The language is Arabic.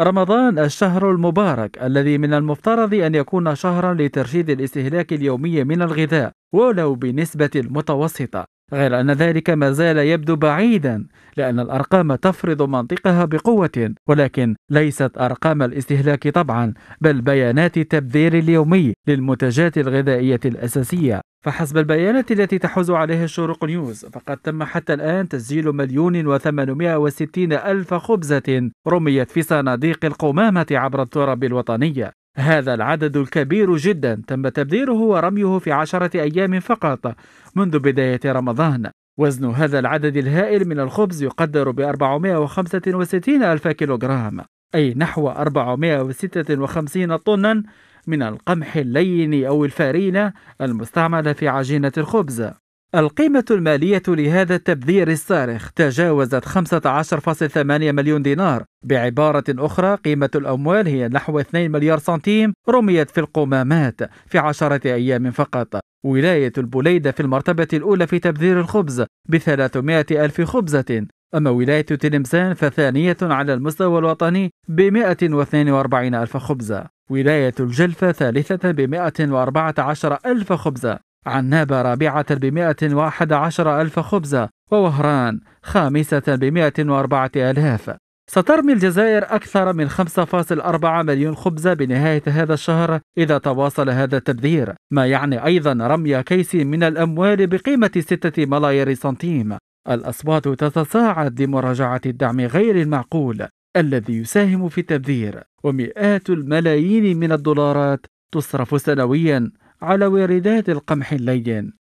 رمضان الشهر المبارك الذي من المفترض أن يكون شهرا لترشيد الاستهلاك اليومي من الغذاء ولو بنسبة متوسطة غير أن ذلك ما زال يبدو بعيدا لأن الأرقام تفرض منطقها بقوة ولكن ليست أرقام الاستهلاك طبعا بل بيانات التبذير اليومي للمنتجات الغذائية الأساسية فحسب البيانات التي تحوز عليها شروق نيوز فقد تم حتى الآن تسجيل مليون وثمانمائة وستين ألف خبزة رميت في صناديق القمامة عبر التراب الوطنية هذا العدد الكبير جدا تم تبذيره ورميه في عشرة أيام فقط منذ بداية رمضان وزن هذا العدد الهائل من الخبز يقدر ب 465 ألف كيلوغرام أي نحو 456 طنا من القمح اللين أو الفارينة المستعملة في عجينة الخبز القيمة المالية لهذا التبذير الصارخ تجاوزت 15.8 مليون دينار بعبارة أخرى قيمة الأموال هي نحو 2 مليار سنتيم رميت في القمامات في عشرة أيام فقط ولاية البليدة في المرتبة الأولى في تبذير الخبز ب 300 ألف خبزة أما ولاية تلمسان فثانية على المستوى الوطني ب 142 ألف خبزة ولاية الجلفة ثالثة بمائة وأربعة عشر ألف خبزة عنابة رابعة بمائة وأحد عشر ألف خبزة ووهران خامسة بمائة وأربعة ألاف سترمي الجزائر أكثر من 5.4 مليون خبزة بنهاية هذا الشهر إذا تواصل هذا التبذير، ما يعني أيضا رمي كيس من الأموال بقيمة 6 ملايير سنتيم. الأصوات تتصاعد لمراجعة الدعم غير المعقول الذي يساهم في التبذير ومئات الملايين من الدولارات تصرف سنويا على واردات القمح اللين